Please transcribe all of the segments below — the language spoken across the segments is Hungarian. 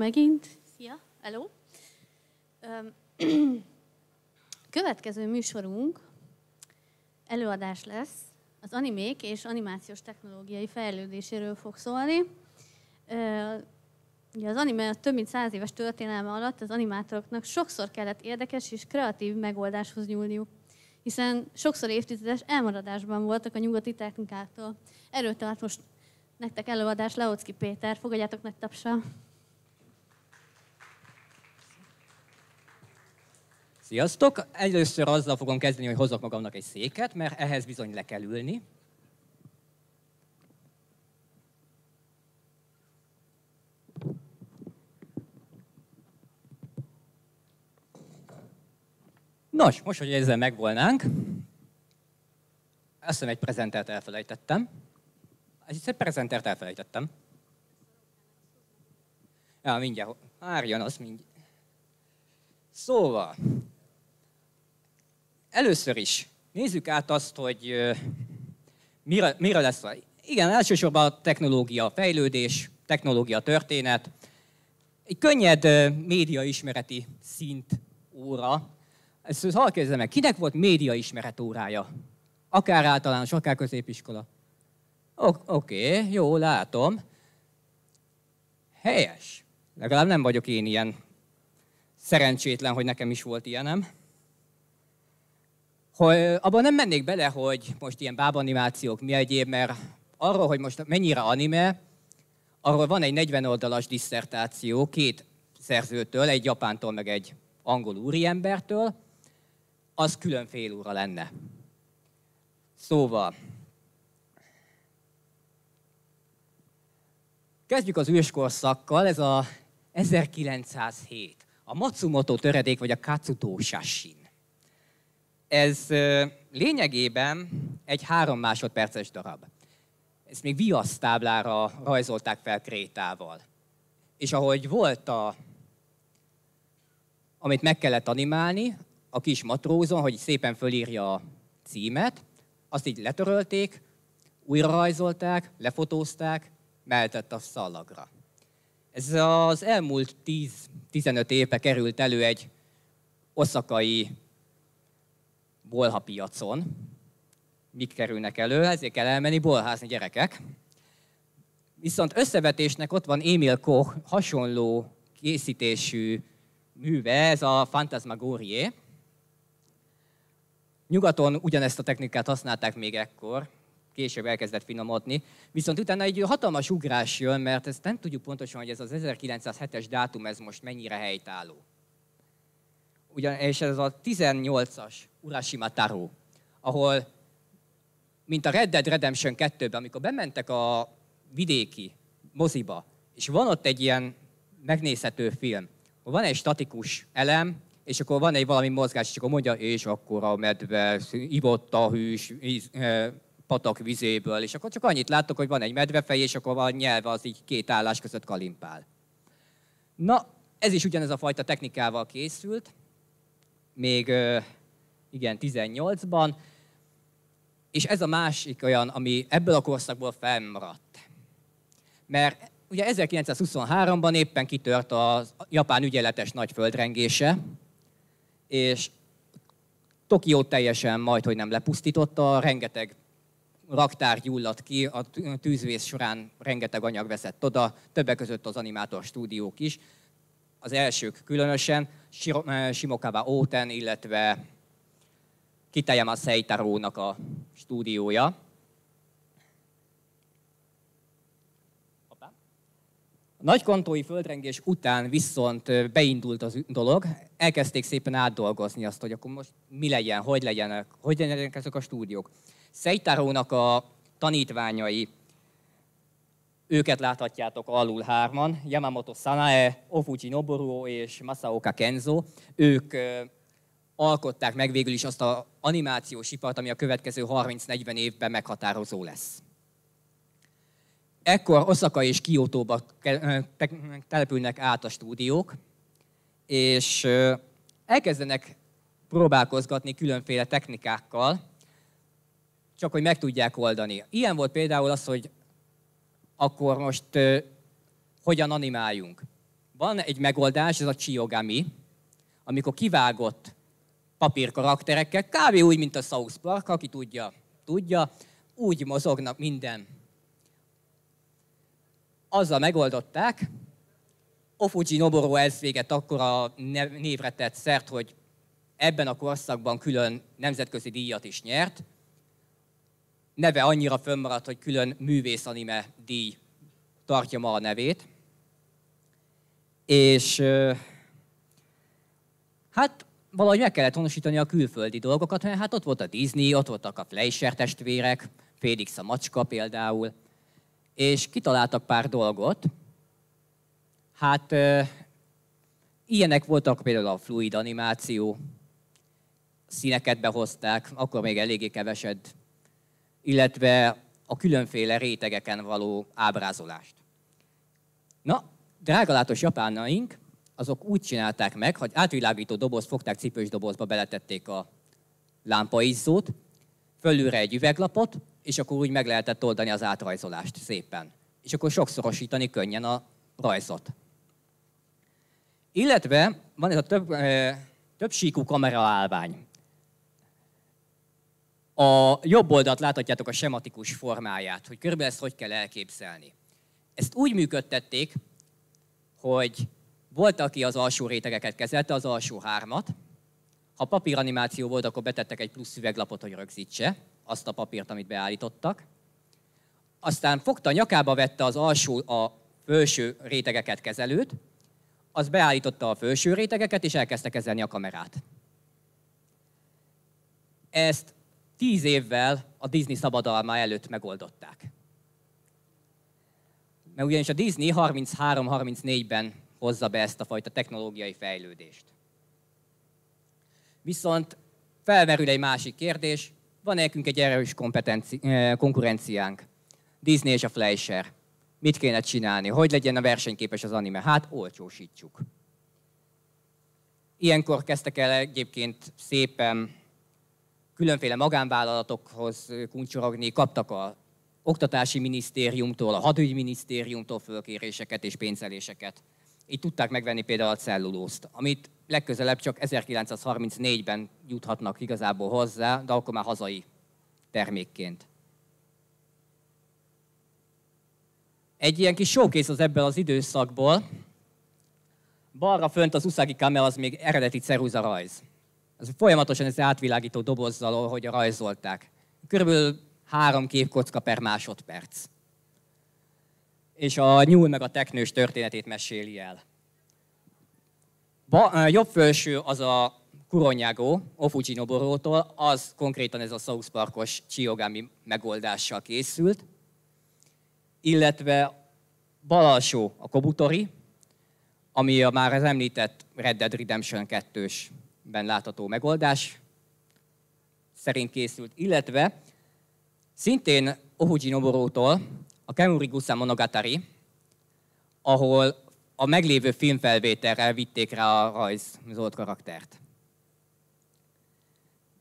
megint. Szia, hello! Következő műsorunk előadás lesz, az animék és animációs technológiai fejlődéséről fog szólni. Ugye az anime a több mint száz éves történelme alatt az animátoroknak sokszor kellett érdekes és kreatív megoldáshoz nyúlniuk, hiszen sokszor évtizedes elmaradásban voltak a nyugati technikától. Erről tart most nektek előadás Leocki Péter. Fogadjátok nagy tapsa! Sziasztok! Először azzal fogom kezdeni, hogy hozok magamnak egy széket, mert ehhez bizony le kell ülni. Nos, most, hogy ezzel megvolnánk, azt hiszem egy prezentert elfelejtettem. Ez egy prezentert elfelejtettem. Ja, mindjárt. Már az mindjárt. Szóval, Először is nézzük át azt, hogy mire, mire lesz. Igen, elsősorban a technológia fejlődés, technológia történet. Egy könnyed média ismereti szint óra. Ezt hal szóval meg, kinek volt média ismeret órája? Akár általános, akár középiskola. Oké, okay, jó, látom. Helyes. Legalább nem vagyok én ilyen szerencsétlen, hogy nekem is volt ilyenem hogy abban nem mennék bele, hogy most ilyen bábanimációk mi egyéb, mert arról, hogy most mennyire anime, arról van egy 40 oldalas disszertáció két szerzőtől, egy japántól, meg egy angol úriembertől, az külön fél óra lenne. Szóval, kezdjük az őskorszakkal, ez a 1907, a Matsumoto töredék, vagy a Katsuto Shashin. Ez lényegében egy három másodperces darab. Ezt még viasztáblára rajzolták fel krétával. És ahogy volt a, amit meg kellett animálni, a kis matrózon, hogy szépen fölírja a címet, azt így letörölték, újra rajzolták, lefotózták, mehetett a szalagra. Ez az elmúlt 10-15 éve került elő egy oszakai bolha piacon, mik kerülnek elő, ezért kell elmenni bolházni gyerekek. Viszont összevetésnek ott van Émil Koch hasonló készítésű műve, ez a Fantasmagorie. Nyugaton ugyanezt a technikát használták még ekkor, később elkezdett finomodni, viszont utána egy hatalmas ugrás jön, mert ezt nem tudjuk pontosan, hogy ez az 1907-es dátum, ez most mennyire helytálló ugyan, és ez a 18-as Urashima Taro, ahol, mint a Red Dead Redemption 2-ben, amikor bementek a vidéki moziba, és van ott egy ilyen megnézhető film, hogy van egy statikus elem, és akkor van egy valami mozgás, és akkor mondja, és akkor a medve ivott a hűs íz, eh, patak vizéből, és akkor csak annyit látok, hogy van egy medvefej, és akkor a nyelve az így két állás között kalimpál. Na, ez is ugyanez a fajta technikával készült, még igen, 18-ban, és ez a másik olyan, ami ebből a korszakból felmaradt. Mert ugye 1923-ban éppen kitört a japán ügyeletes nagy földrengése, és Tokió teljesen majd, hogy nem lepusztította, rengeteg raktár gyulladt ki, a tűzvész során rengeteg anyag veszett oda, többek között az animátor stúdiók is, az elsők különösen, eh, Shimokawa Oten, illetve a Seitarónak a stúdiója. A nagykontói földrengés után viszont eh, beindult az dolog, elkezdték szépen átdolgozni azt, hogy akkor most mi legyen, hogy legyenek, hogy legyenek ezek a stúdiók. Szeitárónak a tanítványai őket láthatjátok alul hárman, Yamamoto Sanae, Ofuji Noboru és Masaoka Kenzo. Ők alkották meg végül is azt a animációs ipart, ami a következő 30-40 évben meghatározó lesz. Ekkor Osaka és Kiotóba települnek át a stúdiók, és elkezdenek próbálkozgatni különféle technikákkal, csak hogy meg tudják oldani. Ilyen volt például az, hogy akkor most hogyan animáljunk. Van egy megoldás, ez a Chiogami, amikor kivágott papírkarakterekkel, kb. úgy, mint a South Park, aki tudja, tudja, úgy mozognak minden. Azzal megoldották, Ofuji Noboru ez véget akkor a névre tett szert, hogy ebben a korszakban külön nemzetközi díjat is nyert, neve annyira fönnmaradt, hogy külön művész anime díj tartja ma a nevét. És hát valahogy meg kellett honosítani a külföldi dolgokat, mert hát ott volt a Disney, ott voltak a Fleischer testvérek, Félix a macska például, és kitaláltak pár dolgot. Hát ilyenek voltak például a fluid animáció, színeket behozták, akkor még eléggé keveset illetve a különféle rétegeken való ábrázolást. Na, drága látos japánaink, azok úgy csinálták meg, hogy átvilágító doboz fogták cipős dobozba, beletették a lámpaizzót, fölülre egy üveglapot, és akkor úgy meg lehetett oldani az átrajzolást szépen. És akkor sokszorosítani könnyen a rajzot. Illetve van ez a több, eh, több síkú kamera állvány. A jobb oldalt láthatjátok a sematikus formáját, hogy körülbelül ezt hogy kell elképzelni. Ezt úgy működtették, hogy volt, aki az alsó rétegeket kezelte, az alsó hármat. Ha papíranimáció volt, akkor betettek egy plusz üveglapot, hogy rögzítse azt a papírt, amit beállítottak. Aztán fogta, nyakába vette az alsó, a felső rétegeket kezelőt, az beállította a felső rétegeket, és elkezdte kezelni a kamerát. Ezt tíz évvel a Disney szabadalma előtt megoldották. Mert ugyanis a Disney 33-34-ben hozza be ezt a fajta technológiai fejlődést. Viszont felmerül egy másik kérdés, van nekünk egy erős eh, konkurenciánk, Disney és a Fleischer. Mit kéne csinálni? Hogy legyen a versenyképes az anime? Hát olcsósítsuk. Ilyenkor kezdtek el egyébként szépen különféle magánvállalatokhoz kuncsorogni, kaptak a oktatási minisztériumtól, a hadügyminisztériumtól fölkéréseket és pénzeléseket. Így tudták megvenni például a cellulózt, amit legközelebb csak 1934-ben juthatnak igazából hozzá, de akkor már hazai termékként. Egy ilyen kis showkész az ebből az időszakból. Balra fönt az uszági Kamel az még eredeti ceruza rajz az folyamatosan ez átvilágító dobozzal, hogy rajzolták. Körülbelül három képkocka per másodperc. És a nyúl meg a teknős történetét meséli el. Ba, eh, jobb felső az a kuronyágó, Ofuji Noborótól, az konkrétan ez a South Parkos Chiyogami megoldással készült, illetve bal alsó a Kobutori, ami a már az említett Red Dead Redemption 2-s ben látható megoldás szerint készült, illetve szintén Ohuji Noborótól a Kemuri Gusa Monogatari, ahol a meglévő filmfelvételre vitték rá a rajz zolt karaktert.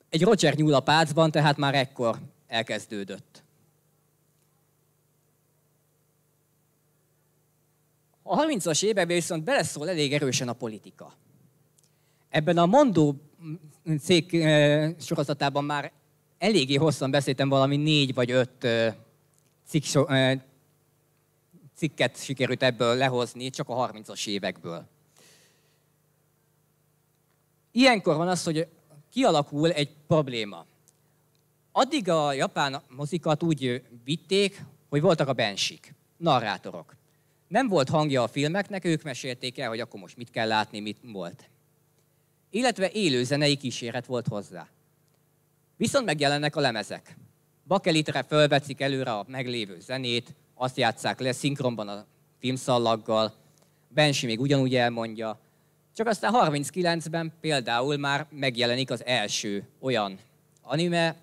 Egy Roger nyúl a pácban, tehát már ekkor elkezdődött. A 30-as években viszont beleszól elég erősen a politika. Ebben a mondó cég eh, sorozatában már eléggé hosszan beszéltem, valami négy vagy öt eh, cikk, eh, cikket sikerült ebből lehozni, csak a 30-as évekből. Ilyenkor van az, hogy kialakul egy probléma. Addig a japán mozikat úgy vitték, hogy voltak a bensik, narrátorok. Nem volt hangja a filmeknek, ők mesélték el, hogy akkor most mit kell látni, mit volt illetve élő zenei kíséret volt hozzá. Viszont megjelennek a lemezek. Bakelitre fölvecik előre a meglévő zenét, azt játszák le szinkronban a filmszallaggal, Bensi még ugyanúgy elmondja, csak aztán 39-ben például már megjelenik az első olyan anime,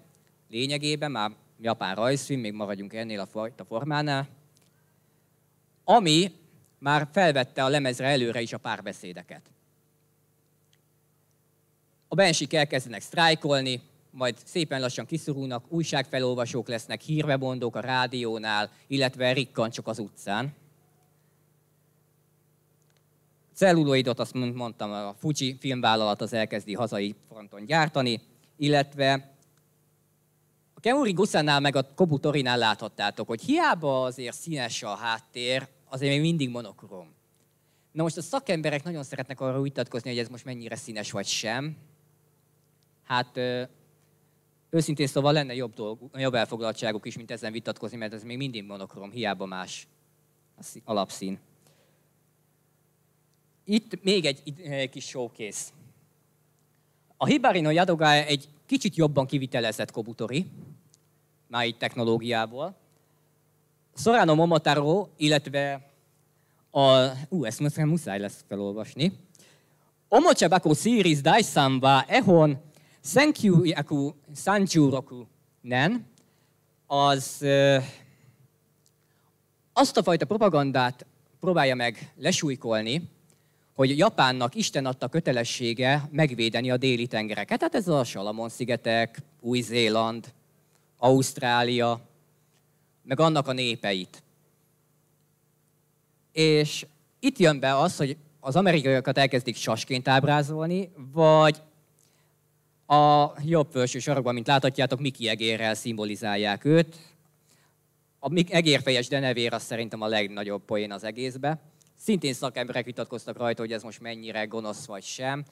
lényegében már japán rajzfilm, még maradjunk ennél a fajta formánál, ami már felvette a lemezre előre is a párbeszédeket a bensik elkezdenek sztrájkolni, majd szépen lassan kiszorulnak, újságfelolvasók lesznek, hírmebondók a rádiónál, illetve rikkancsok az utcán. Celluloidot, azt mondtam, a Fuji filmvállalat az elkezdi hazai fronton gyártani, illetve a Kemuri Gusánnál meg a Kobutorinál láthattátok, hogy hiába azért színes a háttér, azért még mindig monokrom. Na most a szakemberek nagyon szeretnek arra vitatkozni, hogy ez most mennyire színes vagy sem, hát őszintén szóval lenne jobb, dolg, jobb elfoglaltságuk is, mint ezen vitatkozni, mert ez még mindig monokrom, hiába más az alapszín. Itt még egy, egy kis showkész. A Hibarino Yadoga egy kicsit jobban kivitelezett kobutori, már így technológiából. Sorano Momotaro, illetve a... Ú, ezt muszáj lesz felolvasni. Omochebako Siris Daisamba Ehon Szenkyuraku, rokú nen az azt a fajta propagandát próbálja meg lesújkolni, hogy Japánnak Isten adta kötelessége megvédeni a déli tengereket. Hát ez a Salamon-szigetek, Új-Zéland, Ausztrália, meg annak a népeit. És itt jön be az, hogy az amerikaiakat elkezdik sasként ábrázolni, vagy a jobb felső sarokban, mint láthatjátok, Miki egérrel szimbolizálják őt. A egérfejes denevér az szerintem a legnagyobb poén az egészbe. Szintén szakemberek vitatkoztak rajta, hogy ez most mennyire gonosz vagy sem.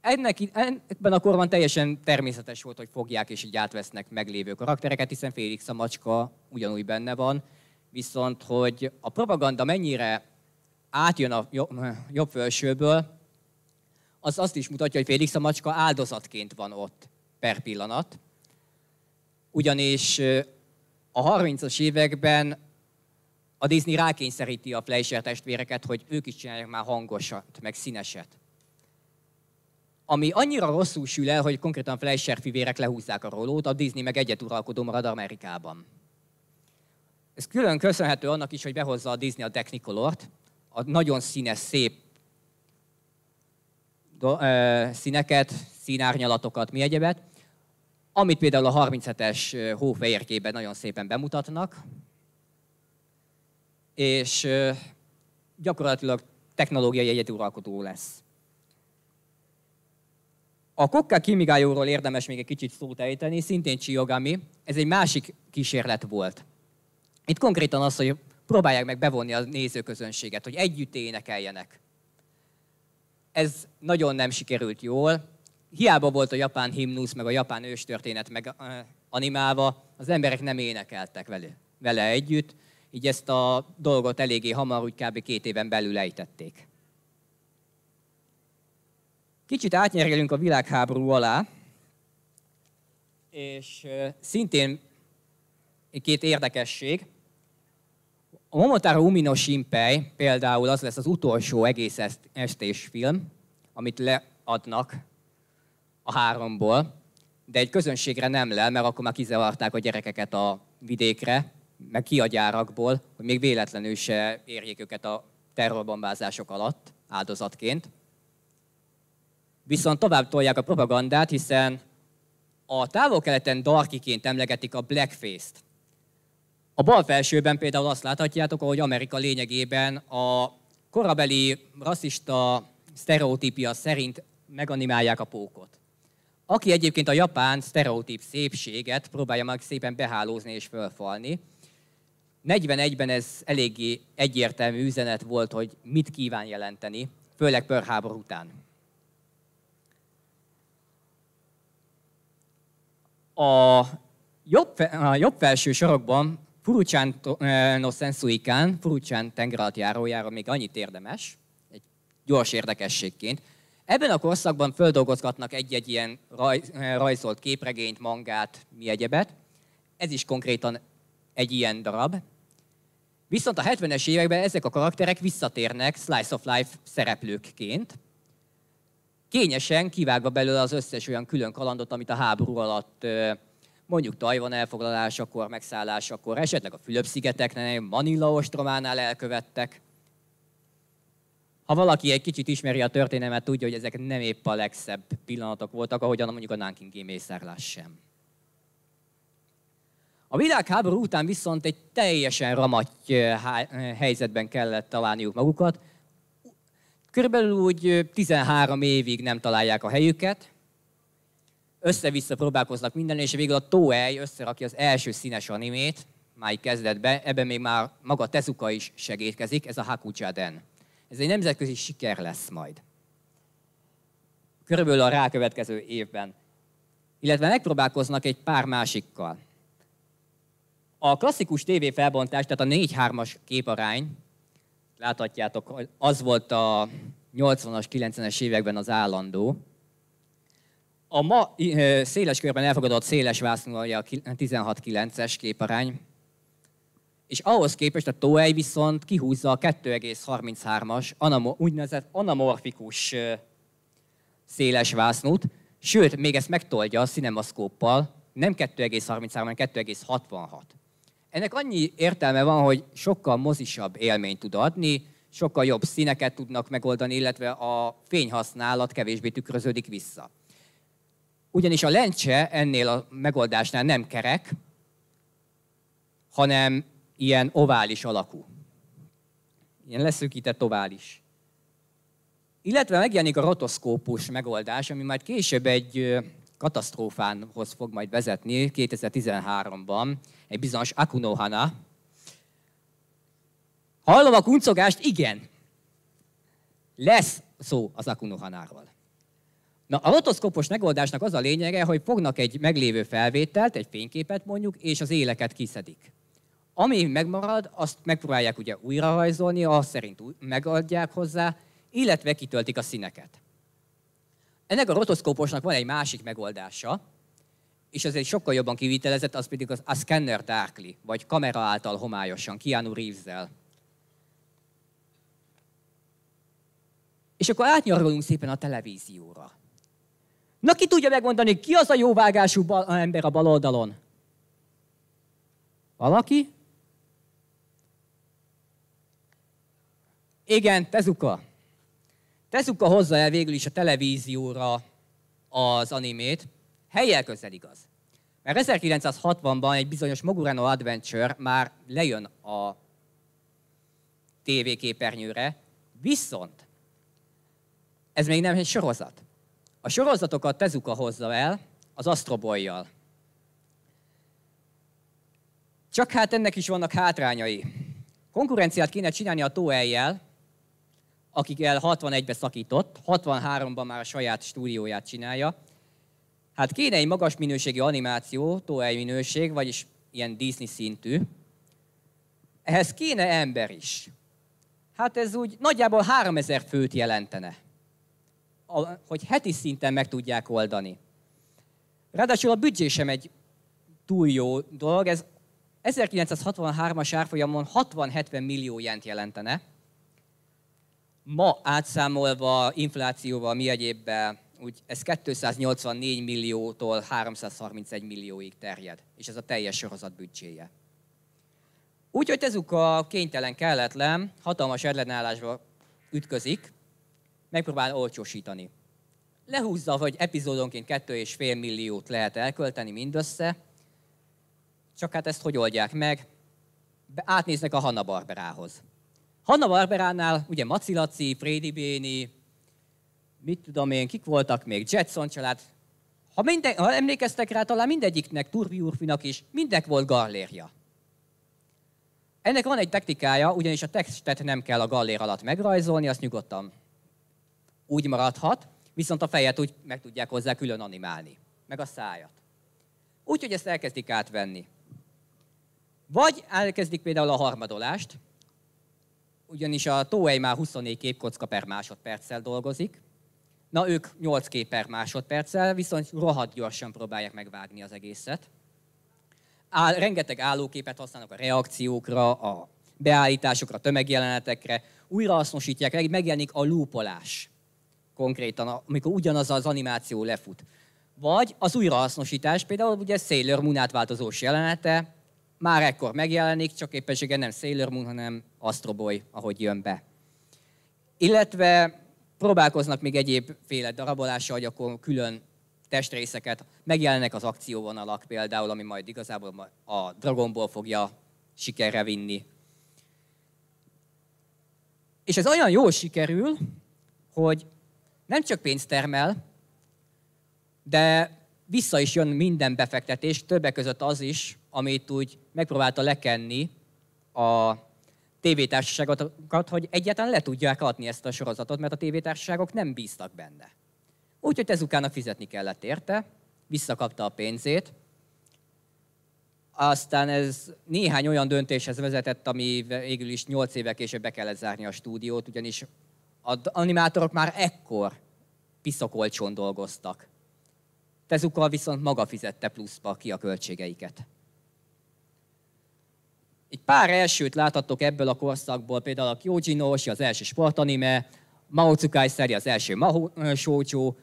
Ennek, ebben a korban teljesen természetes volt, hogy fogják és így átvesznek meglévő karaktereket, hiszen Félix a macska ugyanúgy benne van. Viszont, hogy a propaganda mennyire átjön a jobb felsőből, az azt is mutatja, hogy Félix a macska áldozatként van ott per pillanat. Ugyanis a 30-as években a Disney rákényszeríti a Fleischer testvéreket, hogy ők is csinálják már hangosat, meg színeset. Ami annyira rosszul sül el, hogy konkrétan Fleischer fivérek lehúzzák a rólót, a Disney meg egyet uralkodó marad Amerikában. Ez külön köszönhető annak is, hogy behozza a Disney a Technicolort, a nagyon színes, szép színeket, színárnyalatokat, mi egyebet, amit például a 37-es hófehérkében nagyon szépen bemutatnak, és gyakorlatilag technológiai egyeduralkodó lesz. A Kokka Kimigájóról érdemes még egy kicsit szót ejteni, szintén Chiogami, ez egy másik kísérlet volt. Itt konkrétan az, hogy próbálják meg bevonni a nézőközönséget, hogy együtt énekeljenek ez nagyon nem sikerült jól. Hiába volt a japán himnusz, meg a japán őstörténet meg animálva, az emberek nem énekeltek vele, vele együtt, így ezt a dolgot eléggé hamar, úgy kb. két éven belül ejtették. Kicsit átnyergelünk a világháború alá, és szintén egy két érdekesség. A Momotaro Umino Shinpei például az lesz az utolsó egész estés film, amit leadnak a háromból, de egy közönségre nem le, mert akkor már kizavarták a gyerekeket a vidékre, meg ki a gyárakból, hogy még véletlenül se érjék őket a terrorbombázások alatt áldozatként. Viszont tovább tolják a propagandát, hiszen a távol-keleten darkiként emlegetik a blackface-t. A bal felsőben például azt láthatjátok, hogy Amerika lényegében a korabeli rasszista sztereotípia szerint meganimálják a pókot. Aki egyébként a japán sztereotíp szépséget próbálja meg szépen behálózni és fölfalni, 41-ben ez eléggé egyértelmű üzenet volt, hogy mit kíván jelenteni, főleg pörháború után. A jobb, a jobb felső sorokban Eh, no sensuikán, Furucsán tengeralatt járójára még annyit érdemes, egy gyors érdekességként. Ebben a korszakban földolgozgatnak egy-egy ilyen eh, rajzolt képregényt, mangát, mi egyebet. Ez is konkrétan egy ilyen darab. Viszont a 70-es években ezek a karakterek visszatérnek Slice of Life szereplőkként, kényesen kivágva belőle az összes olyan külön kalandot, amit a háború alatt eh, mondjuk Tajvan elfoglalásakor, megszállásakor, esetleg a Fülöp-szigeteknél, Manila ostrománál elkövettek. Ha valaki egy kicsit ismeri a történelmet, tudja, hogy ezek nem épp a legszebb pillanatok voltak, ahogyan mondjuk a Nankingi mészárlás sem. A világháború után viszont egy teljesen ramadt eh, eh, helyzetben kellett találniuk magukat. Körülbelül úgy 13 eh, évig nem találják a helyüket, össze-vissza próbálkoznak minden, és végül a Toei összerakja az első színes animét, máj kezdetben, ebben még már maga Tezuka is segítkezik, ez a Hakuchaden. Ez egy nemzetközi siker lesz majd. Körülbelül a rákövetkező évben. Illetve megpróbálkoznak egy pár másikkal. A klasszikus TV felbontás, tehát a 4-3-as képarány, láthatjátok, az volt a 80-as, 90-es években az állandó, a ma eh, széles körben elfogadott széles vászonolja a 16-9-es képarány, és ahhoz képest a Toei viszont kihúzza a 2,33-as úgynevezett anamorfikus eh, széles vásznút, sőt, még ezt megtoldja a cinemaszkóppal, nem 2,33, hanem 2,66. Ennek annyi értelme van, hogy sokkal mozisabb élményt tud adni, sokkal jobb színeket tudnak megoldani, illetve a fényhasználat kevésbé tükröződik vissza. Ugyanis a lencse ennél a megoldásnál nem kerek, hanem ilyen ovális alakú. Ilyen leszűkített ovális. Illetve megjelenik a rotoszkópus megoldás, ami majd később egy katasztrófánhoz fog majd vezetni 2013-ban, egy bizonyos Akunohana. Hallom a kuncogást, igen, lesz szó az Akunohanáról. Na, a rotoszkopos megoldásnak az a lényege, hogy fognak egy meglévő felvételt, egy fényképet mondjuk, és az éleket kiszedik. Ami megmarad, azt megpróbálják ugye újra rajzolni, azt szerint megadják hozzá, illetve kitöltik a színeket. Ennek a rotoszkóposnak van egy másik megoldása, és ez egy sokkal jobban kivitelezett, az pedig az, a Scanner Darkly, vagy kamera által homályosan, Keanu Reeves-zel. És akkor átnyargalunk szépen a televízióra. Na ki tudja megmondani, ki az a jóvágású bal, a ember a bal oldalon? Valaki? Igen, Tezuka. Tezuka hozza el végül is a televízióra az animét. Helyel közel igaz. Mert 1960-ban egy bizonyos Mogurano Adventure már lejön a tévéképernyőre, viszont ez még nem egy sorozat. A sorozatokat Tezuka hozza el az Astroboyjal. Csak hát ennek is vannak hátrányai. Konkurenciát kéne csinálni a Toei-jel, el 61-be szakított, 63-ban már a saját stúdióját csinálja. Hát kéne egy magas minőségi animáció, Toei minőség, vagyis ilyen Disney szintű. Ehhez kéne ember is. Hát ez úgy nagyjából 3000 főt jelentene hogy heti szinten meg tudják oldani. Ráadásul a büdzsé sem egy túl jó dolog, ez 1963-as árfolyamon 60-70 millió jent jelentene. Ma átszámolva inflációval, mi egyébben, úgy ez 284 milliótól 331 millióig terjed, és ez a teljes sorozat büdzséje. Úgyhogy ez a kénytelen, kelletlen, hatalmas ellenállásba ütközik, megpróbál olcsósítani. Lehúzza, hogy epizódonként 2,5 milliót lehet elkölteni mindössze, csak hát ezt hogy oldják meg? Be, átnéznek a Hanna-Barberához. Hanna-Barberánál ugye Maci Laci, Prédi Béni, mit tudom én, kik voltak még, Jetson család. Ha, minden, ha emlékeztek rá, talán mindegyiknek, Turbi Urfinak is, mindek volt gallérja. Ennek van egy technikája, ugyanis a textet nem kell a gallér alatt megrajzolni, azt nyugodtan úgy maradhat, viszont a fejet úgy meg tudják hozzá külön animálni, meg a szájat. Úgyhogy ezt elkezdik átvenni. Vagy elkezdik például a harmadolást, ugyanis a Toei már 24 képkocka per másodperccel dolgozik, na ők 8 kép per másodperccel, viszont rohadt gyorsan próbálják megvágni az egészet. Áll, rengeteg állóképet használnak a reakciókra, a beállításokra, a tömegjelenetekre, újrahasznosítják, megjelenik a lúpolás konkrétan, amikor ugyanaz az animáció lefut. Vagy az újrahasznosítás, például ugye Sailor Moon átváltozós jelenete, már ekkor megjelenik, csak éppenséggel nem Sailor Moon, hanem Astroboy, ahogy jön be. Illetve próbálkoznak még egyéb féle darabolással, hogy akkor külön testrészeket, megjelennek az akcióvonalak például, ami majd igazából a Dragon Ball fogja sikerre vinni. És ez olyan jól sikerül, hogy nem csak pénzt termel, de vissza is jön minden befektetés, többek között az is, amit úgy megpróbálta lekenni a tévétársaságokat, hogy egyáltalán le tudják adni ezt a sorozatot, mert a tévétársaságok nem bíztak benne. Úgyhogy ezukának fizetni kellett érte, visszakapta a pénzét, aztán ez néhány olyan döntéshez vezetett, ami végül is 8 éve később be kellett zárni a stúdiót, ugyanis az animátorok már ekkor piszok dolgoztak. Tezuka viszont maga fizette pluszba ki a költségeiket. Egy pár elsőt láthattok ebből a korszakból, például a Kyoji Noshi, az első sportanime, Mao Tsukai az első Maho Shoujo,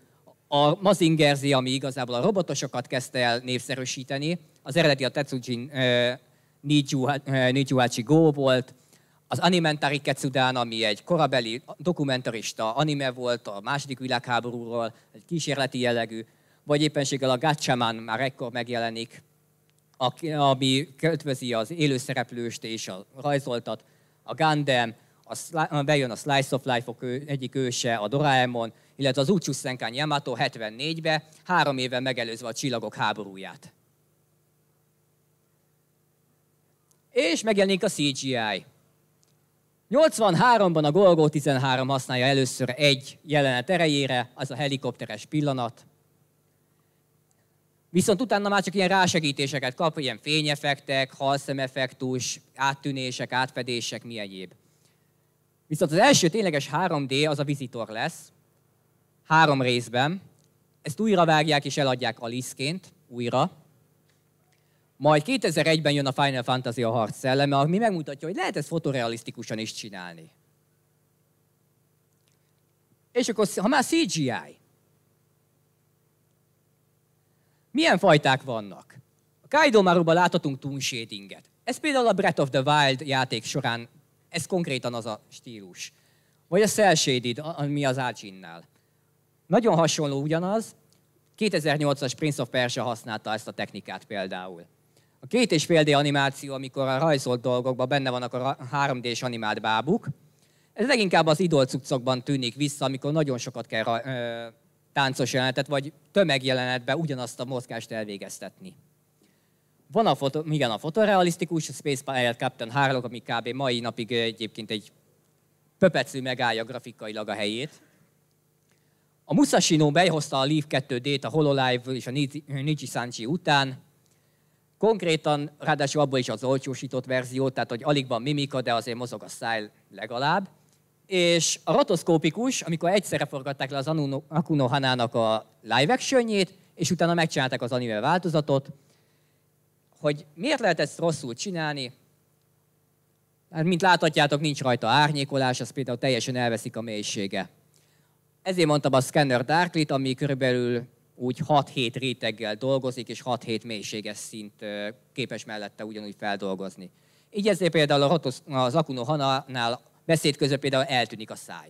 a Mazinger Z, ami igazából a robotosokat kezdte el népszerűsíteni, az eredeti a Tetsujin eh, Go volt, az Animentari Ketsudán, ami egy korabeli dokumentarista anime volt a második világháborúról, egy kísérleti jellegű, vagy éppenséggel a Gatchaman már ekkor megjelenik, ami kötvezi az élőszereplőst és a rajzoltat, a Gundam, a, bejön a Slice of Life -ok egyik őse, a Doraemon, illetve az Uchu Senkan Yamato 74-be, három éve megelőzve a csillagok háborúját. És megjelenik a CGI. 83-ban a Golgó 13 használja először egy jelenet erejére, az a helikopteres pillanat. Viszont utána már csak ilyen rásegítéseket kap, ilyen fényefektek, halszemeffektus, áttűnések, átfedések, mi egyéb. Viszont az első tényleges 3D az a vizitor lesz, három részben. Ezt újra vágják és eladják a liszként, újra. Majd 2001-ben jön a Final Fantasy a harc szelleme, ami megmutatja, hogy lehet ezt fotorealisztikusan is csinálni. És akkor, ha már CGI, milyen fajták vannak? A Kaido Maruba láthatunk toon shadinget. Ez például a Breath of the Wild játék során, ez konkrétan az a stílus. Vagy a Cell Shaded, ami az Archinnál. Nagyon hasonló ugyanaz, 2008-as Prince of Persia használta ezt a technikát például. A két és fél D animáció, amikor a rajzolt dolgokban benne vannak a 3D-s animált bábuk, ez leginkább az idolcuccokban tűnik vissza, amikor nagyon sokat kell ö, táncos jelenetet, vagy tömegjelenetben ugyanazt a mozgást elvégeztetni. Van a, foto, igen, a fotorealisztikus, a Space Pirate Captain Harlock, ami kb. mai napig egyébként egy pöpecű megállja grafikailag a helyét. A Musashino behozta a Leaf 2D-t a Hololive és a Nichi Sanchi után, Konkrétan, ráadásul abból is az olcsósított verzió, tehát hogy alig van mimika, de azért mozog a száj legalább. És a rotoszkópikus, amikor egyszerre forgatták le az Akuno Hanának a live actionjét, és utána megcsinálták az anime változatot, hogy miért lehet ezt rosszul csinálni, Hát, mint láthatjátok, nincs rajta árnyékolás, az például teljesen elveszik a mélysége. Ezért mondtam a Scanner Darklit, ami körülbelül úgy 6-7 réteggel dolgozik, és 6-7 mélységes szint képes mellette ugyanúgy feldolgozni. Így ezért például a Rotos, az Akuno nál, beszéd között például eltűnik a száj.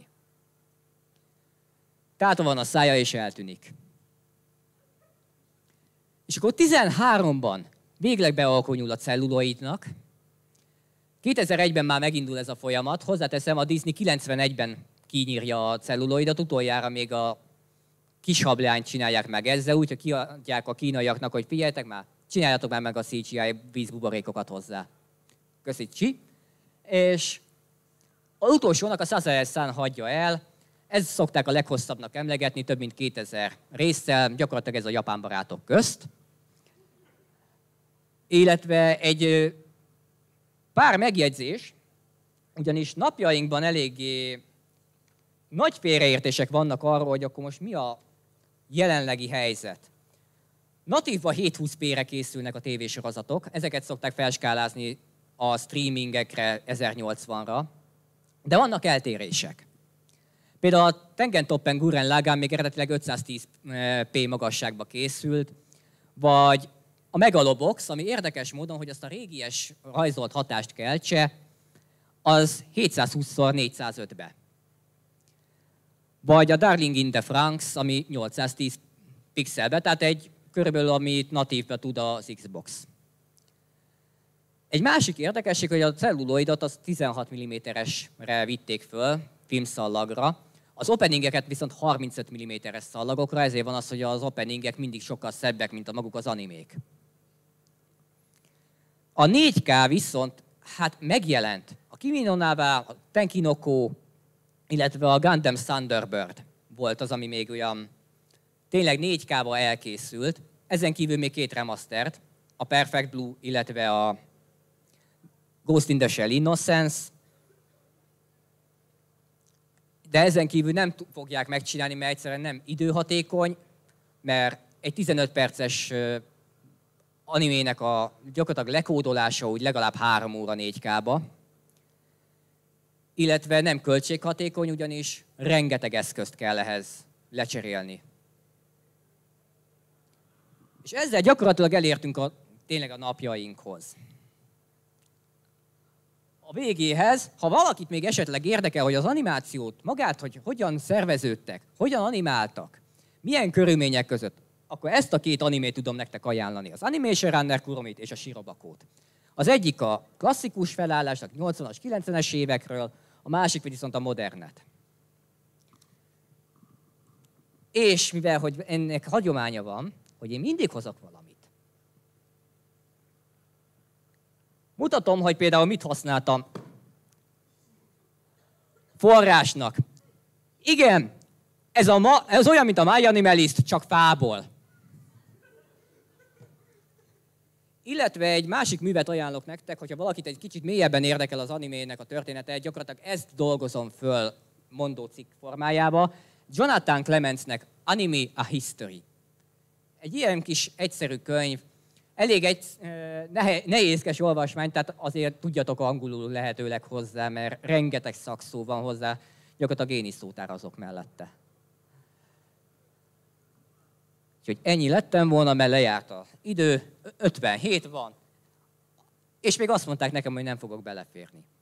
Tehát van a szája, és eltűnik. És akkor 13-ban végleg bealkonyul a celluloidnak. 2001-ben már megindul ez a folyamat. Hozzáteszem, a Disney 91-ben kinyírja a celluloidat, utoljára még a kisablányt csinálják meg ezzel, úgyhogy kiadják a kínaiaknak, hogy figyeljetek már, csináljátok már meg a CGI vízbuborékokat hozzá. Köszi, csi. És az utolsónak a Sazerszán hagyja el, ez szokták a leghosszabbnak emlegetni, több mint 2000 résszel, gyakorlatilag ez a japán barátok közt. Illetve egy pár megjegyzés, ugyanis napjainkban eléggé nagy félreértések vannak arról, hogy akkor most mi a jelenlegi helyzet. Natívva 720p-re készülnek a tévésorozatok, ezeket szokták felskálázni a streamingekre 1080-ra, de vannak eltérések. Például a Tengentoppen Guren Lágán még eredetileg 510p eh, magasságba készült, vagy a Megalobox, ami érdekes módon, hogy azt a régies rajzolt hatást keltse, az 720x405-be vagy a Darling in the Franks, ami 810 pixelbe, tehát egy körülbelül, amit natívbe tud az Xbox. Egy másik érdekesség, hogy a celluloidot az 16 mm-esre vitték föl, filmszallagra, az openingeket viszont 35 mm-es szallagokra, ezért van az, hogy az openingek mindig sokkal szebbek, mint a maguk az animék. A 4K viszont hát megjelent. A Kiminonává, a Tenkinoko, illetve a Gundam Thunderbird volt az, ami még olyan tényleg 4 k elkészült. Ezen kívül még két remastert, a Perfect Blue, illetve a Ghost in the Shell Innocence, de ezen kívül nem fogják megcsinálni, mert egyszerűen nem időhatékony, mert egy 15 perces animének a gyakorlatilag lekódolása úgy legalább 3 óra 4K-ba, illetve nem költséghatékony, ugyanis rengeteg eszközt kell ehhez lecserélni. És ezzel gyakorlatilag elértünk a, tényleg a napjainkhoz. A végéhez, ha valakit még esetleg érdekel, hogy az animációt, magát, hogy hogyan szerveződtek, hogyan animáltak, milyen körülmények között, akkor ezt a két animét tudom nektek ajánlani. Az Animation Runner Kuromit és a Sirobakót. Az egyik a klasszikus a 80-as, 90-es évekről, a másik viszont a modernet. És mivel hogy ennek hagyománya van, hogy én mindig hozok valamit. Mutatom, hogy például mit használtam forrásnak. Igen, ez, a ma, ez olyan, mint a My Animalist, csak fából. Illetve egy másik művet ajánlok nektek, hogyha valakit egy kicsit mélyebben érdekel az animének a története, gyakorlatilag ezt dolgozom föl cikk formájába. Jonathan Clementsnek Anime a History. Egy ilyen kis egyszerű könyv, elég egy nehézkes olvasmány, tehát azért tudjatok angolul lehetőleg hozzá, mert rengeteg szakszó van hozzá, gyakorlatilag én is szótár azok mellette. Úgyhogy ennyi lettem volna, mert lejárt a idő, 57 van, és még azt mondták nekem, hogy nem fogok beleférni.